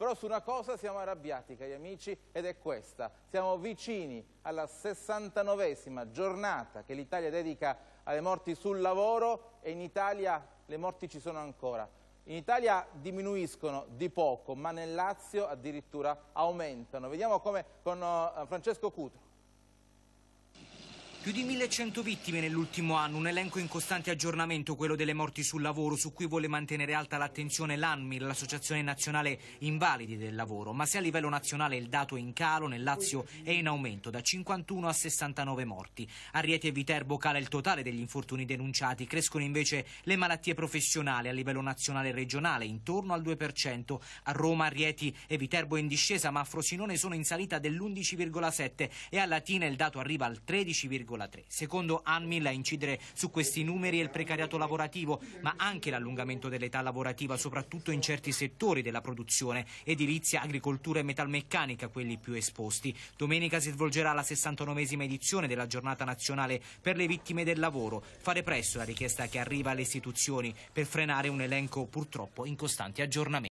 Però su una cosa siamo arrabbiati, cari amici, ed è questa. Siamo vicini alla 69esima giornata che l'Italia dedica alle morti sul lavoro e in Italia le morti ci sono ancora. In Italia diminuiscono di poco, ma nel Lazio addirittura aumentano. Vediamo come con eh, Francesco Cutro. Più di 1100 vittime nell'ultimo anno, un elenco in costante aggiornamento, quello delle morti sul lavoro, su cui vuole mantenere alta l'attenzione l'ANMIR, l'Associazione Nazionale Invalidi del Lavoro. Ma se a livello nazionale il dato è in calo, nel Lazio è in aumento, da 51 a 69 morti. A Rieti e Viterbo cala il totale degli infortuni denunciati, crescono invece le malattie professionali a livello nazionale e regionale, intorno al 2%. A Roma, Rieti e Viterbo è in discesa, ma a Frosinone sono in salita dell'11,7% e a Latina il dato arriva al 13,7%. 2,3. Secondo Anmil a incidere su questi numeri è il precariato lavorativo, ma anche l'allungamento dell'età lavorativa, soprattutto in certi settori della produzione, edilizia, agricoltura e metalmeccanica, quelli più esposti. Domenica si svolgerà la 69esima edizione della giornata nazionale per le vittime del lavoro. Fare presto la richiesta che arriva alle istituzioni per frenare un elenco purtroppo in costante aggiornamento.